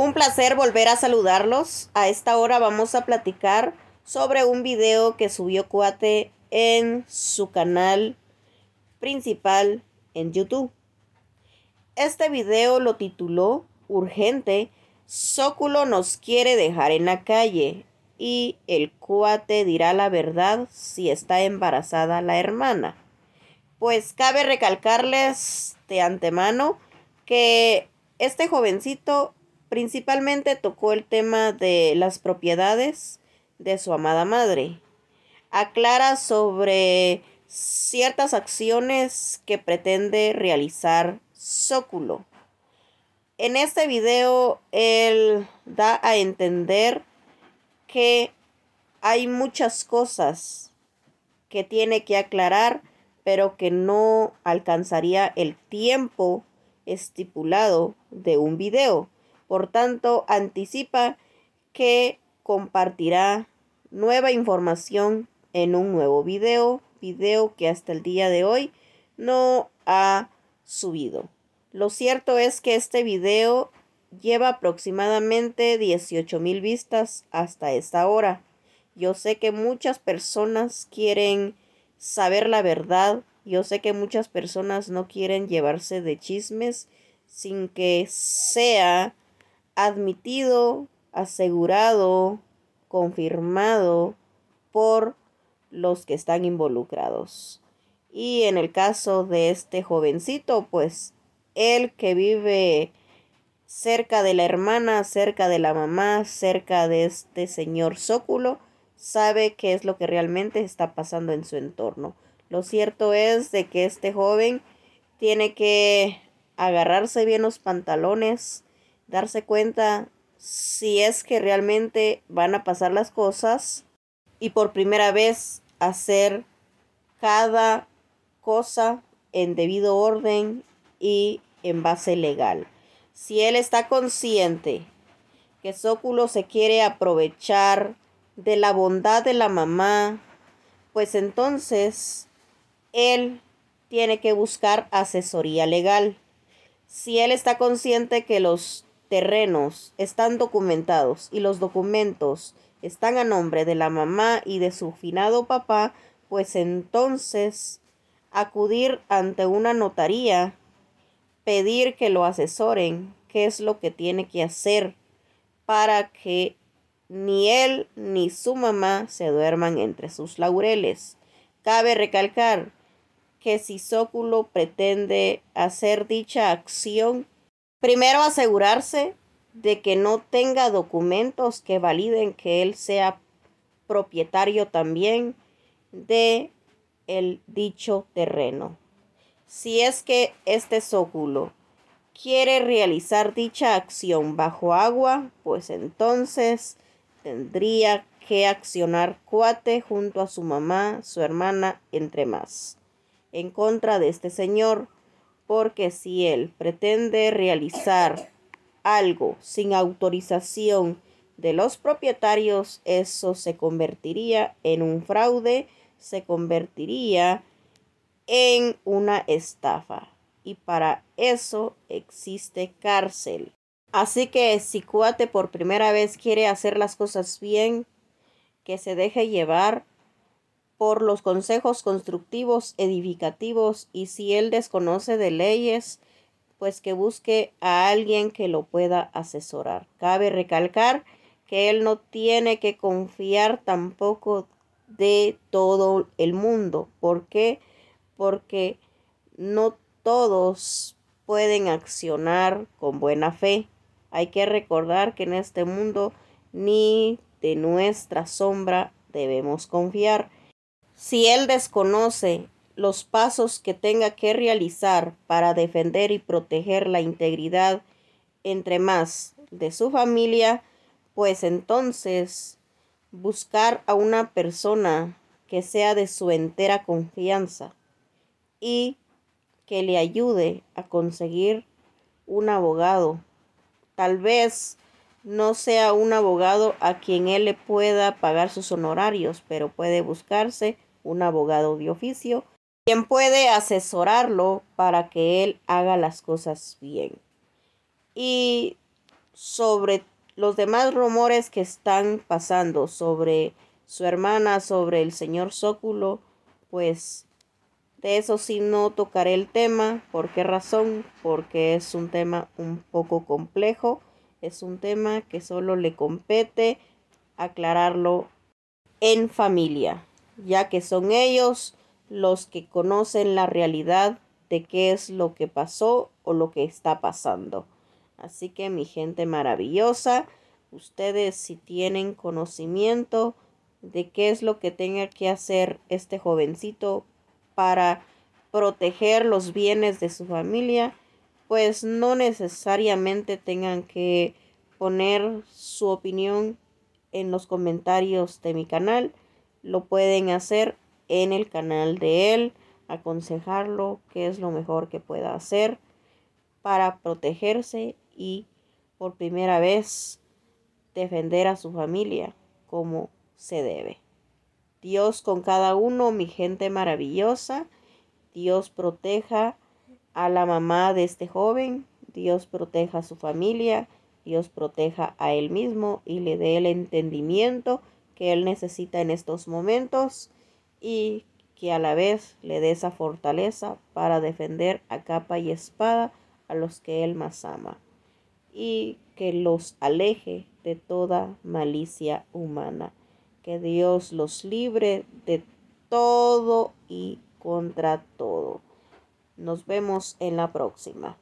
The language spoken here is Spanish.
Un placer volver a saludarlos. A esta hora vamos a platicar sobre un video que subió Cuate en su canal principal en YouTube. Este video lo tituló Urgente, Sóculo nos quiere dejar en la calle y el cuate dirá la verdad si está embarazada la hermana. Pues cabe recalcarles de antemano que este jovencito Principalmente tocó el tema de las propiedades de su amada madre. Aclara sobre ciertas acciones que pretende realizar Sóculo. En este video él da a entender que hay muchas cosas que tiene que aclarar, pero que no alcanzaría el tiempo estipulado de un video. Por tanto, anticipa que compartirá nueva información en un nuevo video, video que hasta el día de hoy no ha subido. Lo cierto es que este video lleva aproximadamente 18 mil vistas hasta esta hora. Yo sé que muchas personas quieren saber la verdad. Yo sé que muchas personas no quieren llevarse de chismes sin que sea admitido, asegurado, confirmado por los que están involucrados. Y en el caso de este jovencito, pues él que vive cerca de la hermana, cerca de la mamá, cerca de este señor Sóculo, sabe qué es lo que realmente está pasando en su entorno. Lo cierto es de que este joven tiene que agarrarse bien los pantalones, darse cuenta si es que realmente van a pasar las cosas y por primera vez hacer cada cosa en debido orden y en base legal. Si él está consciente que Sóculo se quiere aprovechar de la bondad de la mamá, pues entonces él tiene que buscar asesoría legal. Si él está consciente que los terrenos están documentados y los documentos están a nombre de la mamá y de su finado papá, pues entonces acudir ante una notaría, pedir que lo asesoren, qué es lo que tiene que hacer para que ni él ni su mamá se duerman entre sus laureles. Cabe recalcar que si Sóculo pretende hacer dicha acción, Primero asegurarse de que no tenga documentos que validen que él sea propietario también de el dicho terreno. Si es que este zóculo quiere realizar dicha acción bajo agua, pues entonces tendría que accionar cuate junto a su mamá, su hermana, entre más, en contra de este señor porque si él pretende realizar algo sin autorización de los propietarios, eso se convertiría en un fraude, se convertiría en una estafa. Y para eso existe cárcel. Así que si Cuate por primera vez quiere hacer las cosas bien, que se deje llevar por los consejos constructivos, edificativos, y si él desconoce de leyes, pues que busque a alguien que lo pueda asesorar. Cabe recalcar que él no tiene que confiar tampoco de todo el mundo. ¿Por qué? Porque no todos pueden accionar con buena fe. Hay que recordar que en este mundo ni de nuestra sombra debemos confiar. Si él desconoce los pasos que tenga que realizar para defender y proteger la integridad entre más de su familia, pues entonces buscar a una persona que sea de su entera confianza y que le ayude a conseguir un abogado. Tal vez no sea un abogado a quien él le pueda pagar sus honorarios, pero puede buscarse un abogado de oficio, quien puede asesorarlo para que él haga las cosas bien. Y sobre los demás rumores que están pasando sobre su hermana, sobre el señor Sóculo pues de eso sí no tocaré el tema. ¿Por qué razón? Porque es un tema un poco complejo. Es un tema que solo le compete aclararlo en familia ya que son ellos los que conocen la realidad de qué es lo que pasó o lo que está pasando. Así que mi gente maravillosa, ustedes si tienen conocimiento de qué es lo que tenga que hacer este jovencito para proteger los bienes de su familia, pues no necesariamente tengan que poner su opinión en los comentarios de mi canal lo pueden hacer en el canal de él, aconsejarlo qué es lo mejor que pueda hacer para protegerse y por primera vez defender a su familia como se debe. Dios con cada uno, mi gente maravillosa. Dios proteja a la mamá de este joven. Dios proteja a su familia. Dios proteja a él mismo y le dé el entendimiento que él necesita en estos momentos y que a la vez le dé esa fortaleza para defender a capa y espada a los que él más ama y que los aleje de toda malicia humana. Que Dios los libre de todo y contra todo. Nos vemos en la próxima.